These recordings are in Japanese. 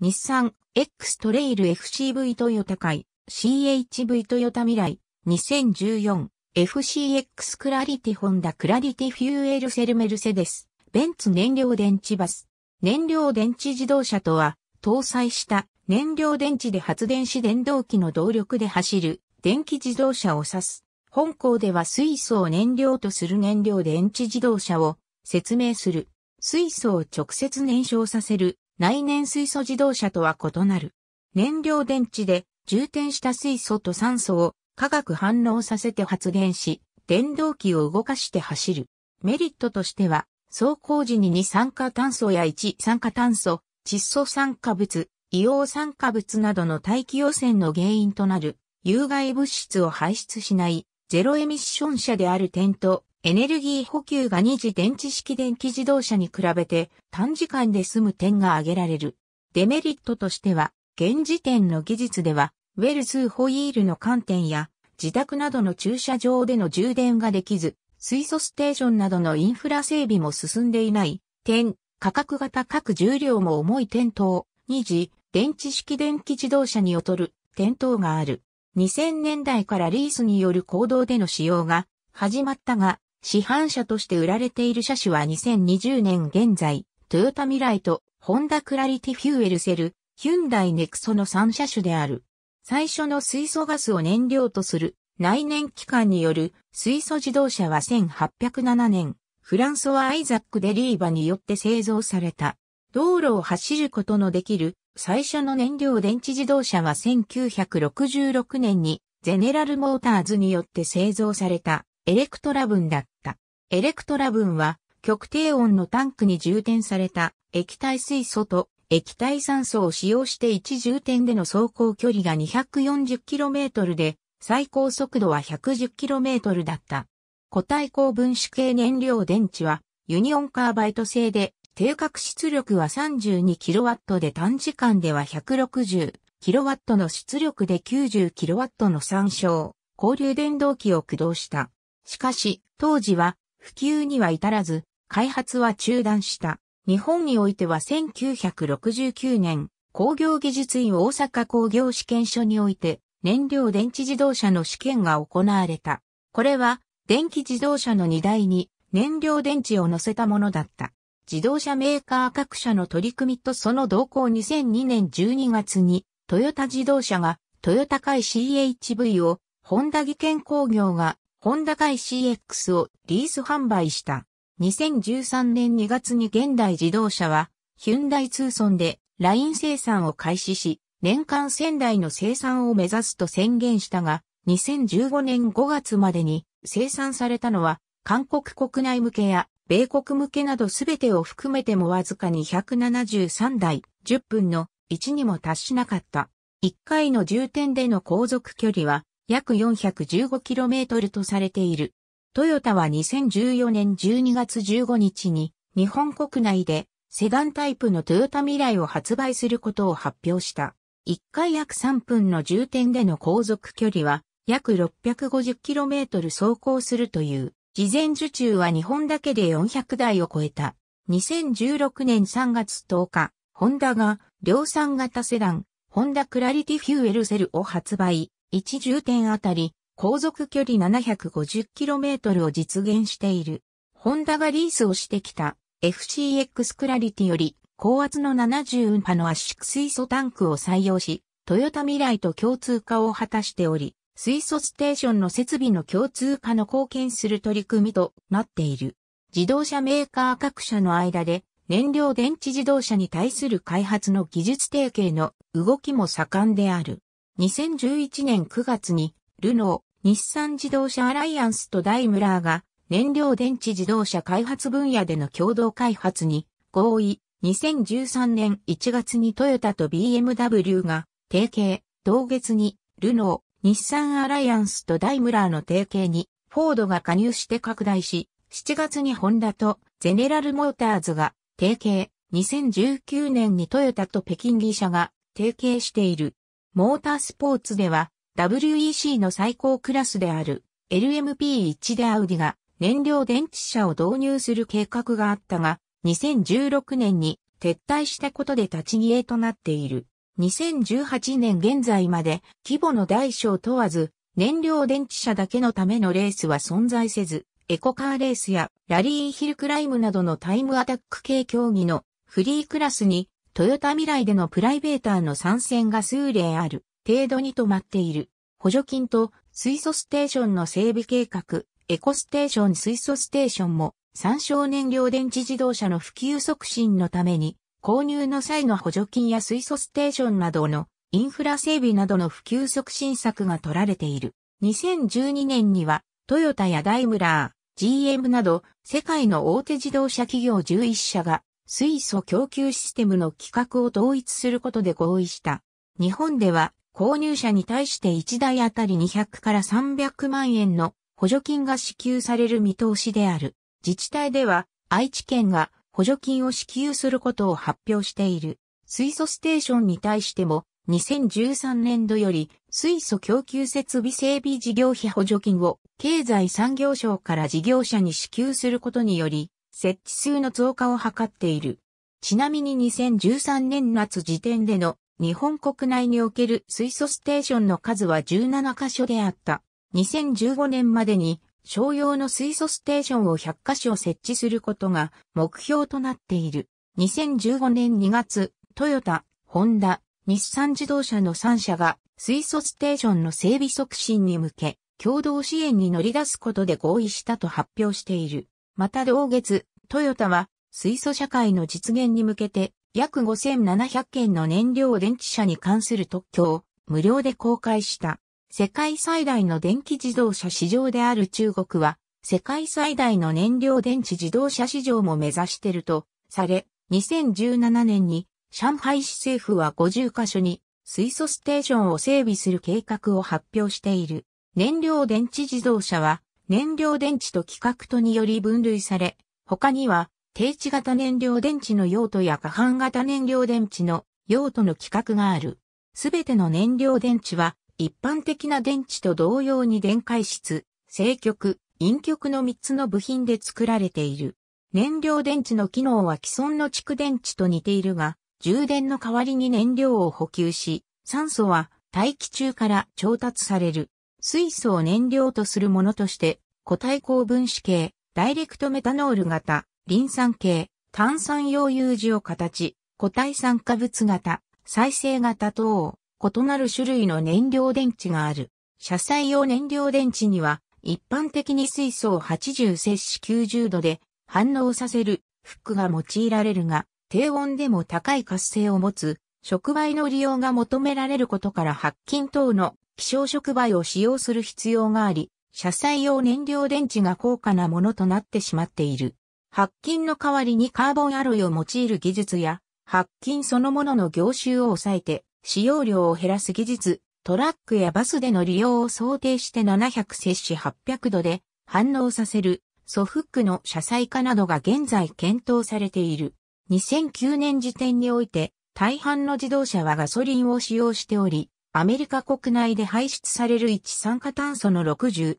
日産、X トレイル FCV トヨタ界、CHV トヨタ未来、2014、FCX クラリティホンダクラリティフューエルセルメルセデス、ベンツ燃料電池バス。燃料電池自動車とは、搭載した燃料電池で発電し電動機の動力で走る電気自動車を指す。本校では水素を燃料とする燃料電池自動車を説明する。水素を直接燃焼させる内燃水素自動車とは異なる。燃料電池で充填した水素と酸素を化学反応させて発電し、電動機を動かして走る。メリットとしては、走行時に二酸化炭素や一酸化炭素、窒素酸化物、硫黄酸化物などの大気汚染の原因となる有害物質を排出しないゼロエミッション車である点と、エネルギー補給が2次電池式電気自動車に比べて短時間で済む点が挙げられる。デメリットとしては、現時点の技術では、ウェルズホイールの観点や、自宅などの駐車場での充電ができず、水素ステーションなどのインフラ整備も進んでいない点、価格が高く重量も重い点灯、2次、電池式電気自動車に劣る点灯がある。2000年代からリースによる行動での使用が始まったが、市販車として売られている車種は2020年現在、トヨタミライト、ホンダクラリティフューエルセル、ヒュンダイネクソの3車種である。最初の水素ガスを燃料とする内燃機関による水素自動車は1807年、フランソワ・アイザック・デ・リーバによって製造された。道路を走ることのできる最初の燃料電池自動車は1966年にゼネラル・モーターズによって製造された。エレクトラ分だった。エレクトラ分は極低温のタンクに充填された液体水素と液体酸素を使用して1充填での走行距離が 240km で最高速度は 110km だった。固体高分子系燃料電池はユニオンカーバイト製で定格出力は 32kW で短時間では 160kW の出力で 90kW の参照、交流電動機を駆動した。しかし、当時は普及には至らず、開発は中断した。日本においては1969年、工業技術院大阪工業試験所において、燃料電池自動車の試験が行われた。これは、電気自動車の荷台に燃料電池を乗せたものだった。自動車メーカー各社の取り組みとその動向2002年12月に、トヨタ自動車がトヨタ海 CHV をホンダ技研工業がホンダカイ CX をリース販売した。2013年2月に現代自動車は、ヒュンダイツーソンでライン生産を開始し、年間1000台の生産を目指すと宣言したが、2015年5月までに生産されたのは、韓国国内向けや米国向けなどすべてを含めてもわずかに7 3台、10分の1にも達しなかった。1回の充填での航続距離は約 415km とされている。トヨタは2014年12月15日に日本国内でセダンタイプのトヨタ未来を発売することを発表した。1回約3分の重点での航続距離は約 650km 走行するという、事前受注は日本だけで400台を超えた。2016年3月10日、ホンダが量産型セダン、ホンダクラリティフューエルセルを発売。1重点あたり、航続距離 750km を実現している。ホンダがリースをしてきた FCX クラリティより高圧の70運波の圧縮水素タンクを採用し、トヨタ未来と共通化を果たしており、水素ステーションの設備の共通化の貢献する取り組みとなっている。自動車メーカー各社の間で燃料電池自動車に対する開発の技術提携の動きも盛んである。2011年9月に、ルノー、日産自動車アライアンスとダイムラーが、燃料電池自動車開発分野での共同開発に合意。2013年1月にトヨタと BMW が提携、同月にルノー、日産アライアンスとダイムラーの提携にフォードが加入して拡大し、7月にホンダとゼネラルモーターズが提携、2019年にトヨタと北京ギ社が提携している。モータースポーツでは WEC の最高クラスである LMP1 でアウディが燃料電池車を導入する計画があったが、2016年に撤退したことで立ち消えとなっている。2018年現在まで規模の大小問わず燃料電池車だけのためのレースは存在せず、エコカーレースやラリーヒルクライムなどのタイムアタック系競技のフリークラスにトヨタ未来でのプライベーターの参戦が数例ある程度に止まっている。補助金と水素ステーションの整備計画、エコステーション水素ステーションも参照燃料電池自動車の普及促進のために購入の際の補助金や水素ステーションなどのインフラ整備などの普及促進策が取られている。2012年にはトヨタやダイムラー、GM など世界の大手自動車企業11社が水素供給システムの規格を統一することで合意した。日本では購入者に対して1台あたり200から300万円の補助金が支給される見通しである。自治体では愛知県が補助金を支給することを発表している。水素ステーションに対しても2013年度より水素供給設備整備事業費補助金を経済産業省から事業者に支給することにより設置数の増加を図っている。ちなみに2013年夏時点での日本国内における水素ステーションの数は17カ所であった。2015年までに商用の水素ステーションを100カ所設置することが目標となっている。2015年2月、トヨタ、ホンダ、日産自動車の3社が水素ステーションの整備促進に向け、共同支援に乗り出すことで合意したと発表している。また同月、トヨタは水素社会の実現に向けて約5700件の燃料電池車に関する特許を無料で公開した。世界最大の電気自動車市場である中国は世界最大の燃料電池自動車市場も目指してるとされ、2017年に上海市政府は50カ所に水素ステーションを整備する計画を発表している。燃料電池自動車は燃料電池と規格とにより分類され、他には、低地型燃料電池の用途や下半型燃料電池の用途の規格がある。すべての燃料電池は、一般的な電池と同様に電解質、正極、陰極の3つの部品で作られている。燃料電池の機能は既存の蓄電池と似ているが、充電の代わりに燃料を補給し、酸素は大気中から調達される。水素を燃料とするものとして、固体高分子系、ダイレクトメタノール型、リン酸系、炭酸溶融を形、固体酸化物型、再生型等、異なる種類の燃料電池がある。車載用燃料電池には、一般的に水素を80摂氏90度で反応させるフックが用いられるが、低温でも高い活性を持つ、触媒の利用が求められることから白金等の希少触媒を使用する必要があり、車載用燃料電池が高価なものとなってしまっている。白金の代わりにカーボンアロイを用いる技術や、白金そのものの業種を抑えて、使用量を減らす技術、トラックやバスでの利用を想定して700摂氏800度で反応させるソフックの車載化などが現在検討されている。2009年時点において大半の自動車はガソリンを使用しており、アメリカ国内で排出される一酸化炭素の60%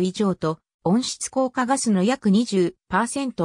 以上と、温室効果ガスの約20%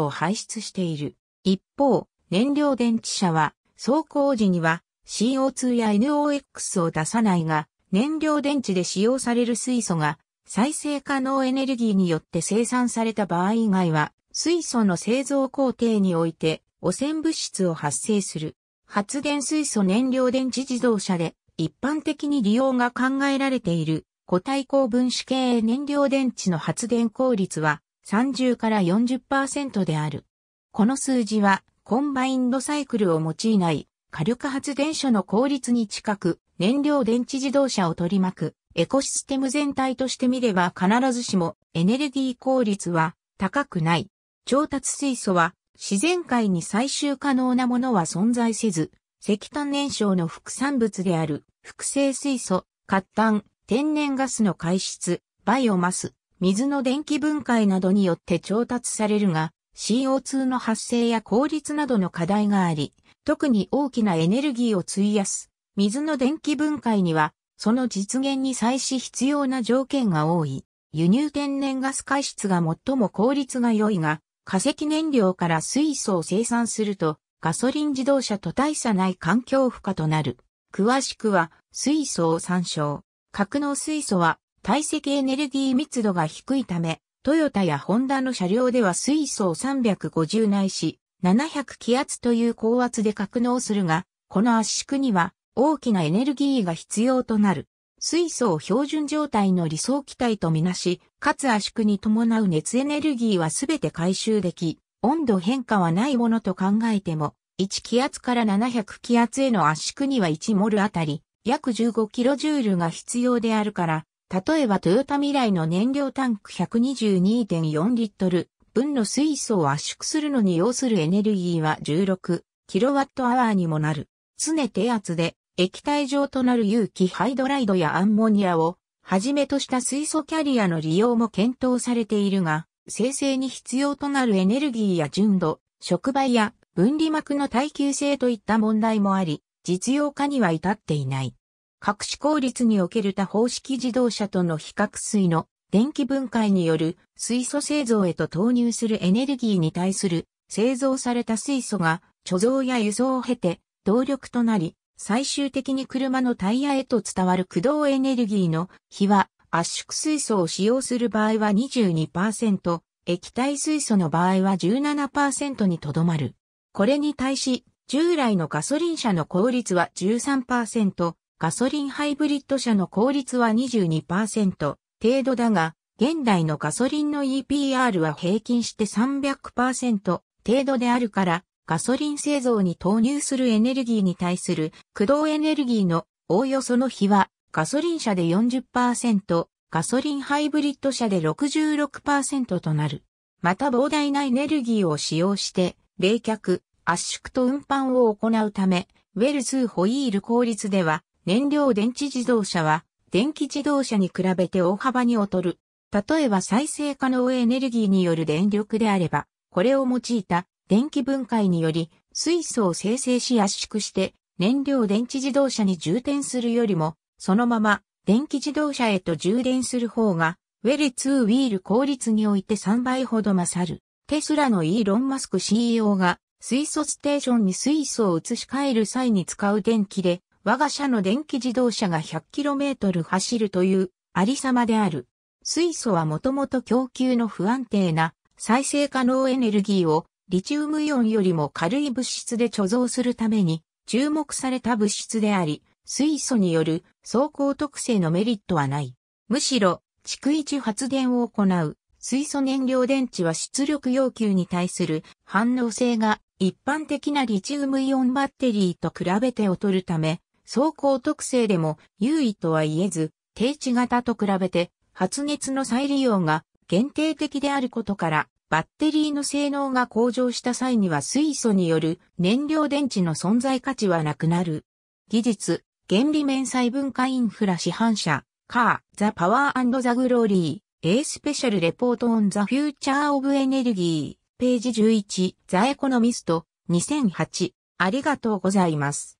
を排出している。一方、燃料電池車は、走行時には CO2 や NOx を出さないが、燃料電池で使用される水素が再生可能エネルギーによって生産された場合以外は、水素の製造工程において汚染物質を発生する。発電水素燃料電池自動車で一般的に利用が考えられている固体高分子系燃料電池の発電効率は30から40%である。この数字はコンバインドサイクルを用いない火力発電所の効率に近く燃料電池自動車を取り巻くエコシステム全体として見れば必ずしもエネルギー効率は高くない。調達水素は自然界に最終可能なものは存在せず石炭燃焼の副産物である、複製水素、活炭、天然ガスの排出、バイオマス、水の電気分解などによって調達されるが、CO2 の発生や効率などの課題があり、特に大きなエネルギーを費やす、水の電気分解には、その実現に際し必要な条件が多い。輸入天然ガス排出が最も効率が良いが、化石燃料から水素を生産すると、ガソリン自動車と大差ない環境負荷となる。詳しくは水素を参照。格納水素は体積エネルギー密度が低いため、トヨタやホンダの車両では水素を350ないし、700気圧という高圧で格納するが、この圧縮には大きなエネルギーが必要となる。水素を標準状態の理想気体とみなし、かつ圧縮に伴う熱エネルギーはすべて回収でき、温度変化はないものと考えても、1気圧から700気圧への圧縮には1モルあたり約15キロジュールが必要であるから、例えばトヨタ未来の燃料タンク122.4リットル分の水素を圧縮するのに要するエネルギーは16キロワットアワーにもなる。常低圧で液体状となる有機ハイドライドやアンモニアをはじめとした水素キャリアの利用も検討されているが、生成に必要となるエネルギーや純度、触媒や分離膜の耐久性といった問題もあり、実用化には至っていない。各種効率における多方式自動車との比較水の電気分解による水素製造へと投入するエネルギーに対する製造された水素が貯蔵や輸送を経て動力となり最終的に車のタイヤへと伝わる駆動エネルギーの比は圧縮水素を使用する場合は22%、液体水素の場合は17%にとどまる。これに対し、従来のガソリン車の効率は13%、ガソリンハイブリッド車の効率は22%程度だが、現代のガソリンの EPR は平均して300%程度であるから、ガソリン製造に投入するエネルギーに対する駆動エネルギーのおおよその比はガソリン車で40%、ガソリンハイブリッド車で66%となる。また膨大なエネルギーを使用して、冷却、圧縮と運搬を行うため、ウェルズホイール効率では、燃料電池自動車は、電気自動車に比べて大幅に劣る。例えば再生可能エネルギーによる電力であれば、これを用いた電気分解により、水素を生成し圧縮して、燃料電池自動車に充填するよりも、そのまま電気自動車へと充電する方が、ウェルツーウィール効率において3倍ほど勝る。テスラのイーロン・マスク CEO が水素ステーションに水素を移し替える際に使う電気で、我が社の電気自動車が 100km 走るというありさまである。水素はもともと供給の不安定な再生可能エネルギーをリチウムイオンよりも軽い物質で貯蔵するために注目された物質であり、水素による走行特性のメリットはない。むしろ、蓄一発電を行う水素燃料電池は出力要求に対する反応性が一般的なリチウムイオンバッテリーと比べて劣るため、走行特性でも優位とは言えず、低地型と比べて発熱の再利用が限定的であることから、バッテリーの性能が向上した際には水素による燃料電池の存在価値はなくなる。技術、原理面細分化インフラ市販車、カー、ザ・パワーザ・グローリー、A スペシャルレポートオン・ザ・フューチャー・オブ・エネルギー、ページ11、ザ・エコノミスト、2008。ありがとうございます。